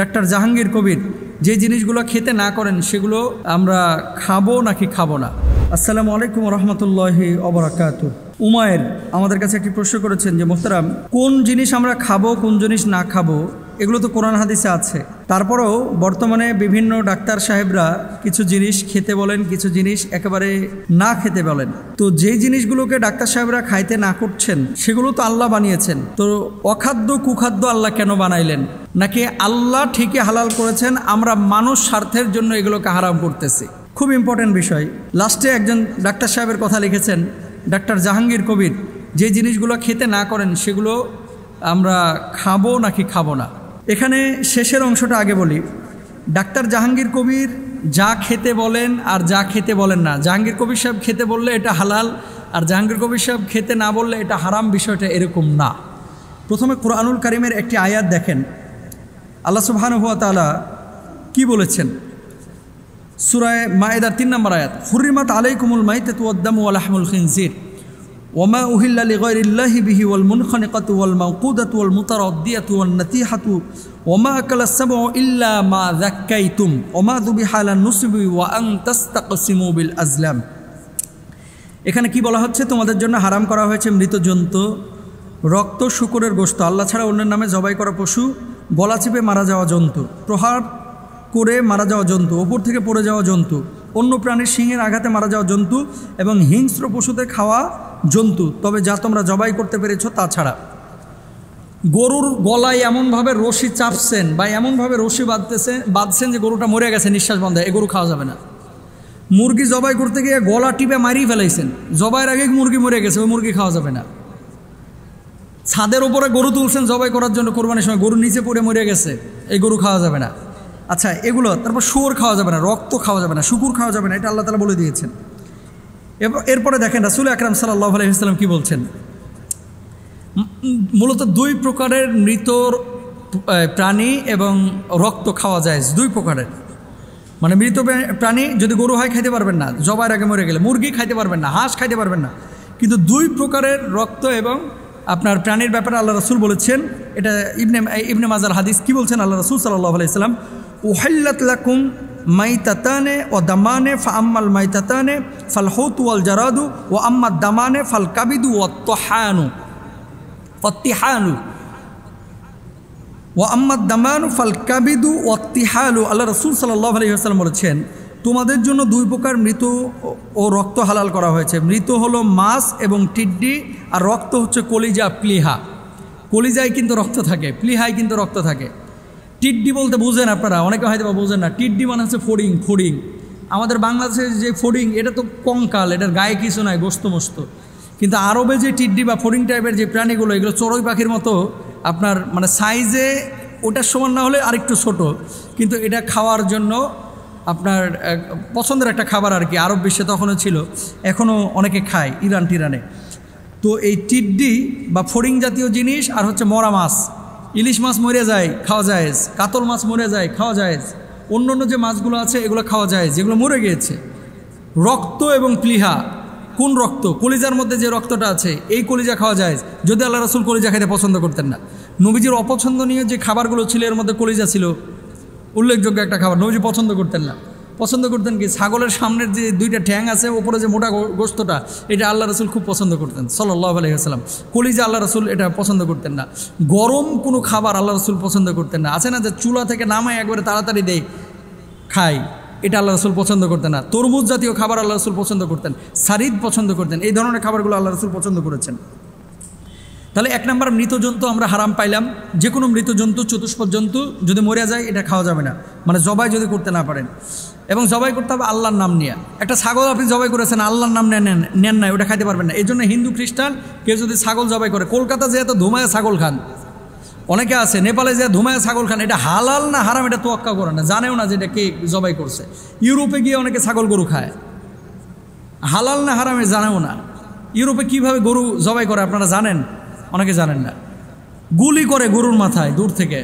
doctor Jahangir কবির যে জিনিসগুলো খেতে না করেন সেগুলো আমরা খাবো নাকি খাবো না আসসালামু আলাইকুম রহমতুল্লাহ অবরাকাত উমায়ের আমাদের কাছে একটি প্রশ্ন করেছেন যে মোহতারাম কোন জিনিস আমরা খাবো কোন জিনিস না খাবো এগুলো তো কোরআন হাদিসে আছে তারপরেও বর্তমানে বিভিন্ন ডাক্তার সাহেবরা কিছু জিনিস খেতে বলেন কিছু জিনিস একেবারে না খেতে বলেন তো যে জিনিসগুলোকে ডাক্তার সাহেবরা খাইতে না করছেন সেগুলো তো আল্লাহ বানিয়েছেন তো অখাদ্য কুখাদ্য আল্লাহ কেন বানাইলেন নাকি আল্লাহ ঠিকই হালাল করেছেন আমরা মানুষ স্বার্থের জন্য এগুলোকে হারাম করতেছি খুব ইম্পর্টেন্ট বিষয় লাস্টে একজন ডাক্তার সাহেবের কথা লিখেছেন ডাক্তার জাহাঙ্গীর কবির যে জিনিসগুলো খেতে না করেন সেগুলো আমরা খাবো নাকি খাবো না এখানে শেষের অংশটা আগে বলি ডাক্তার জাহাঙ্গীর কবির যা খেতে বলেন আর যা খেতে বলেন না জাহাঙ্গীর কবির সাহেব খেতে বললে এটা হালাল আর জাহাঙ্গীর কবির সাহেব খেতে না বললে এটা হারাম বিষয়টা এরকম না প্রথমে কোরআনুল করিমের একটি আয়াত দেখেন আল্লাহ হুয়া তালা কি বলেছেন সুরায় মায়েদার তিন নম্বর আয়াত হুরিমাত আলাইকুমুল মাইতে তুদ্দাম আলহামুল খিনজির ওমা উহিল্লা গরিল্লাহি বিহি ওয়াল মুনখনিকাতু ওয়াল মাউকুদাতু ওয়াল মুতারদ্দিয়াতু নতি হাতু ওমা আকাল ও ইল্লা মা তুম ওমা দুবি হালা নুসবি ও আং তাস্তাকসিমু বিল আজলাম এখানে কি বলা হচ্ছে তোমাদের জন্য হারাম করা হয়েছে মৃত জন্তু রক্ত শুকুরের গোস্ত আল্লাহ ছাড়া অন্যের নামে জবাই করা পশু গলা চিপে মারা যাওয়া জন্তু প্রহার করে মারা যাওয়া জন্তু ওপর থেকে পড়ে যাওয়া জন্তু অন্য প্রাণীর শিঙের আঘাতে মারা যাওয়া জন্তু এবং হিংস্র পশুতে খাওয়া জন্তু তবে যা তোমরা জবাই করতে পেরেছ তাছাড়া গরুর গলায় এমনভাবে রশি চাপছেন বা এমনভাবে রশি বাঁধতেছে বাঁধছেন যে গরুটা মরে গেছে নিঃশ্বাস বন্ধে এ গরু খাওয়া যাবে না মুরগি জবাই করতে গিয়ে গলা টিপে মারিয়ে ফেলাইছেন জবাইয়ের আগে মুরগি মরে গেছে ওই মুরগি খাওয়া যাবে না ছাদের উপরে গরু তুলছেন জবাই করার জন্য কোরবানির সময় গরু নিচে পড়ে মরে গেছে এই গরু খাওয়া যাবে না আচ্ছা এগুলো তারপর শুয়োর খাওয়া যাবে না রক্ত খাওয়া যাবে না শুকুর খাওয়া যাবে না এটা আল্লাহ তালা বলে দিয়েছেন এরপরে দেখেন রাসুল আকরাম সাল্লাহ আলহিহাল্লাম কী বলছেন মূলত দুই প্রকারের মৃত প্রাণী এবং রক্ত খাওয়া যায় দুই প্রকারের মানে মৃত প্রাণী যদি গরু হয় খাইতে পারবেন না জবার আগে মরে গেলে মুরগি খাইতে পারবেন না হাঁস খাইতে পারবেন না কিন্তু দুই প্রকারের রক্ত এবং আপনার প্রাণের ব্যাপারে আল্লাহ রসুল বলেছেন এটা ইবনে ইবনে মাজার হাদিস কি বলছেন আল্লাহ রসুল সাল্লাহ আলাইসালাম ওহাল্লাত লাকুম মাইতাতানে ও দামানে ফা আম্মাল মাইতাতানে ফাল হৌতু আল জারাদু ও আম্মা দামানে ফাল কাবিদু ও তহানু অত্তিহানু ও আম্মা দামানু ফাল কাবিদু অত্তিহালু আল্লাহ রসুল সাল্লাহ আলহিহাসাল্লাম বলেছেন তোমাদের জন্য দুই প্রকার মৃত ও রক্ত হালাল করা হয়েছে মৃত হলো মাছ এবং টিড্ডি আর রক্ত হচ্ছে কলিজা প্লিহা কলিজায় কিন্তু রক্ত থাকে প্লিহায় কিন্তু রক্ত থাকে টিড্ডি বলতে বোঝেন আপনারা অনেকে হয়তো বা বোঝেন না টিড্ডি মানে হচ্ছে ফড়িং ফড়িং আমাদের বাংলাদেশের যে ফড়িং এটা তো কঙ্কাল এটার গায়ে কিছু নয় মস্ত কিন্তু আরবে যে টিড্ডি বা ফড়িং টাইপের যে প্রাণীগুলো এগুলো চড়ুই পাখির মতো আপনার মানে সাইজে ওটার সমান না হলে আরেকটু ছোট কিন্তু এটা খাওয়ার জন্য আপনার পছন্দের একটা খাবার আর কি আরব বিশ্বে তখনও ছিল এখনও অনেকে খায় ইরান টিরানে তো এই টিড্ডি বা ফড়িং জাতীয় জিনিস আর হচ্ছে মরা মাছ ইলিশ মাছ মরে যায় খাওয়া যায়জ কাতল মাছ মরে যায় খাওয়া যায়জ অন্য অন্য যে মাছগুলো আছে এগুলো খাওয়া যায় যেগুলো মরে গিয়েছে রক্ত এবং প্লিহা কোন রক্ত কলিজার মধ্যে যে রক্তটা আছে এই কলিজা খাওয়া যায় যদি আল্লাহ রসুল কলিজা খেতে পছন্দ করতেন না নবীজির অপছন্দনীয় যে খাবারগুলো ছিল এর মধ্যে কলিজা ছিল উল্লেখযোগ্য একটা খাবার নবীজি পছন্দ করতেন না পছন্দ করতেন কি ছাগলের সামনের যে দুইটা ঠ্যাং আছে ওপরে যে মোটা গোস্তটা এটা আল্লাহ রসুল খুব পছন্দ করতেন সাল্লাহ আলহিহাসাল্লাম কলিজা আল্লাহ রসুল এটা পছন্দ করতেন না গরম কোনো খাবার আল্লাহ রসুল পছন্দ করতেন না আছে না যে চুলা থেকে নামায় একবারে তাড়াতাড়ি দেয় খাই এটা আল্লাহ রসুল পছন্দ করতেন না তরমুজ জাতীয় খাবার আল্লাহ রসুল পছন্দ করতেন সারিদ পছন্দ করতেন এই ধরনের খাবারগুলো আল্লাহ রসুল পছন্দ করেছেন তাহলে এক নম্বর মৃত জন্তু আমরা হারাম পাইলাম যে কোনো মৃত জন্তু চতুষ্পদ জন্তু যদি মরে যায় এটা খাওয়া যাবে না মানে জবাই যদি করতে না পারেন এবং জবাই করতে হবে আল্লাহর নাম নিয়ে একটা ছাগল আপনি জবাই করেছেন আল্লাহর নাম নেন নেন নাই ওটা খাইতে পারবেন না এই জন্য হিন্দু খ্রিস্টান কেউ যদি ছাগল জবাই করে কলকাতা যে এত ধুমায় ছাগল খান অনেকে আছে নেপালে যে ধুমায় ছাগল খান এটা হালাল না হারাম এটা তোয়াক্কা করে না জানেও না যে এটা কে জবাই করছে ইউরোপে গিয়ে অনেকে ছাগল গরু খায় হালাল না হারামে জানেও না ইউরোপে কিভাবে গরু জবাই করে আপনারা জানেন অনেকে জানেন না গুলি করে গরুর মাথায় দূর থেকে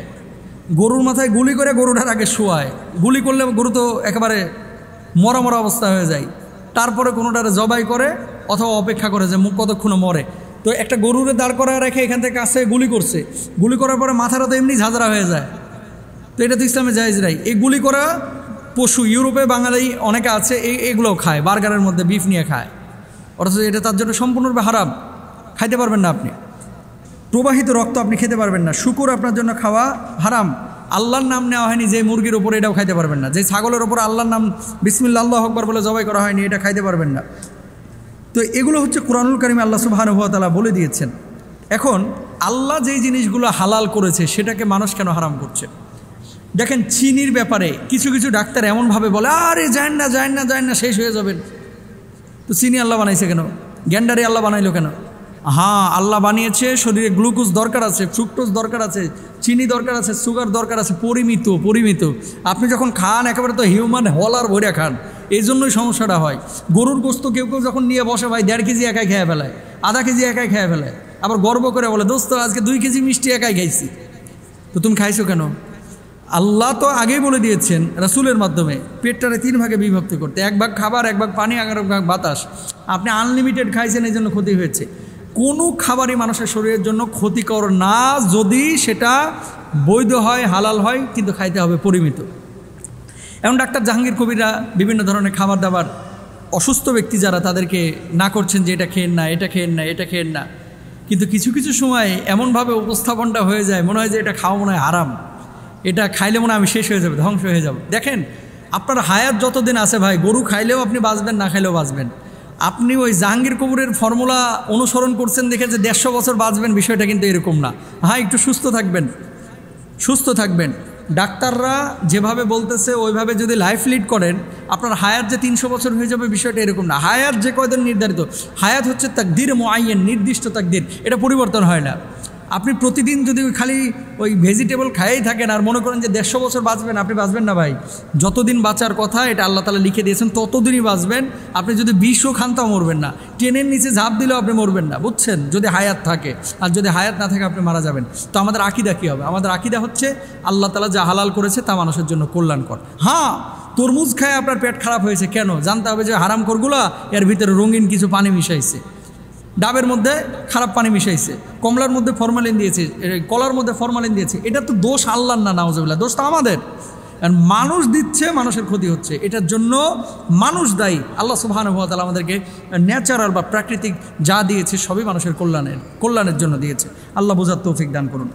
গরুর মাথায় গুলি করে গরুটার আগে শোয়ায় গুলি করলে গরু তো একেবারে মরা মরা অবস্থা হয়ে যায় তারপরে কোনোটারে জবাই করে অথবা অপেক্ষা করে যে মুখ কতক্ষণে মরে তো একটা গরুর দাঁড় করা রেখে এখান থেকে আসে গুলি করছে গুলি করার পরে মাথারা তো এমনি ঝাঁঝরা হয়ে যায় তো এটা তো ইসলামে যায় যাই এই গুলি করা পশু ইউরোপে বাঙালি অনেকে আছে এই এগুলোও খায় বার্গারের মধ্যে বিফ নিয়ে খায় অথচ এটা তার জন্য সম্পূর্ণরূপে হারাম খাইতে পারবেন না আপনি প্রবাহিত রক্ত আপনি খেতে পারবেন না শুকুর আপনার জন্য খাওয়া হারাম আল্লাহর নাম নেওয়া হয়নি যে মুরগির ওপরে এটাও খাইতে পারবেন না যে ছাগলের ওপর আল্লাহর নাম বিসমিল্লা আল্লাহ আকবর বলে জবাই করা হয়নি এটা খাইতে পারবেন না তো এগুলো হচ্ছে কোরআনুল করিমে আল্লাহ সুবাহানুভাতালা বলে দিয়েছেন এখন আল্লাহ যেই জিনিসগুলো হালাল করেছে সেটাকে মানুষ কেন হারাম করছে দেখেন চিনির ব্যাপারে কিছু কিছু ডাক্তার এমনভাবে বলে আরে যায় না যায় না যায় না শেষ হয়ে যাবেন তো চিনি আল্লাহ বানাইছে কেন গ্যান্ডারে আল্লাহ বানাইলো কেন হ্যাঁ আল্লাহ বানিয়েছে শরীরে গ্লুকোজ দরকার আছে ফ্রুক্টোজ দরকার আছে চিনি দরকার আছে সুগার দরকার আছে পরিমিত পরিমিত আপনি যখন খান একেবারে তো হিউম্যান হলার ভরে খান এই জন্যই সমস্যাটা হয় গরুর গোস্ত কেউ কেউ যখন নিয়ে বসে ভাই দেড় কেজি একাই খেয়ে ফেলায় আধা কেজি একাই খেয়ে ফেলায় আবার গর্ব করে বলে দোস্ত আজকে দুই কেজি মিষ্টি একাই খাইছি তো তুমি খাইছো কেন আল্লাহ তো আগেই বলে দিয়েছেন রাসুলের মাধ্যমে পেটটারে তিন ভাগে বিভক্ত করতে এক ভাগ খাবার এক ভাগ পানি এক ভাগ বাতাস আপনি আনলিমিটেড খাইছেন এই জন্য ক্ষতি হয়েছে কোনো খাবারই মানুষের শরীরের জন্য ক্ষতিকর না যদি সেটা বৈধ হয় হালাল হয় কিন্তু খাইতে হবে পরিমিত এমন ডাক্তার জাহাঙ্গীর কবিরা বিভিন্ন ধরনের খাবার দাবার অসুস্থ ব্যক্তি যারা তাদেরকে না করছেন যে এটা খেয়েন না এটা খেয়েন না এটা খেয়েন না কিন্তু কিছু কিছু সময় এমনভাবে উপস্থাপনটা হয়ে যায় মনে হয় যে এটা খাওয়া মনে হয় আরাম এটা খাইলে মনে আমি শেষ হয়ে যাবে ধ্বংস হয়ে যাবে দেখেন আপনার হায়াত যতদিন আছে ভাই গরু খাইলেও আপনি বাঁচবেন না খাইলেও বাঁচবেন আপনি ওই জাহাঙ্গীর কবুরের ফর্মুলা অনুসরণ করছেন দেখে যে দেড়শো বছর বাঁচবেন বিষয়টা কিন্তু এরকম না হ্যাঁ একটু সুস্থ থাকবেন সুস্থ থাকবেন ডাক্তাররা যেভাবে বলতেছে ওইভাবে যদি লাইফ লিড করেন আপনার হায়াত যে তিনশো বছর হয়ে যাবে বিষয়টা এরকম না হায়াত যে কয়দিন নির্ধারিত হায়াত হচ্ছে তাকদির আইএন নির্দিষ্ট তাকদির এটা পরিবর্তন হয় না আপনি প্রতিদিন যদি খালি ওই ভেজিটেবল খাইয়েই থাকেন আর মনে করেন যে দেড়শো বছর বাঁচবেন আপনি বাঁচবেন না ভাই যতদিন বাঁচার কথা এটা আল্লাহ তালা লিখে দিয়েছেন ততদিনই বাঁচবেন আপনি যদি বিষও খান তাও মরবেন না ট্রেনের নিচে ঝাঁপ দিলেও আপনি মরবেন না বুঝছেন যদি হায়াত থাকে আর যদি হায়াত না থাকে আপনি মারা যাবেন তো আমাদের আকিদা কী হবে আমাদের আকিদা হচ্ছে আল্লাহ তালা যা হালাল করেছে তা মানুষের জন্য কল্যাণকর হ্যাঁ তরমুজ খায় আপনার পেট খারাপ হয়েছে কেন জানতে হবে যে হারাম করগুলা এর ভিতরে রঙিন কিছু পানি মিশাইছে ডাবের মধ্যে খারাপ পানি মিশাইছে কমলার মধ্যে ফরমালিন দিয়েছে কলার মধ্যে ফরমালিন দিয়েছে এটা তো দোষ আল্লাহ না নাওজবিল্লা দোষ তো আমাদের কারণ মানুষ দিচ্ছে মানুষের ক্ষতি হচ্ছে এটার জন্য মানুষ দায়ী আল্লাহ সুবাহানুভাতাল আমাদেরকে ন্যাচারাল বা প্রাকৃতিক যা দিয়েছে সবই মানুষের কল্যাণের কল্যাণের জন্য দিয়েছে আল্লাহ বোঝার তৌফিক দান করুন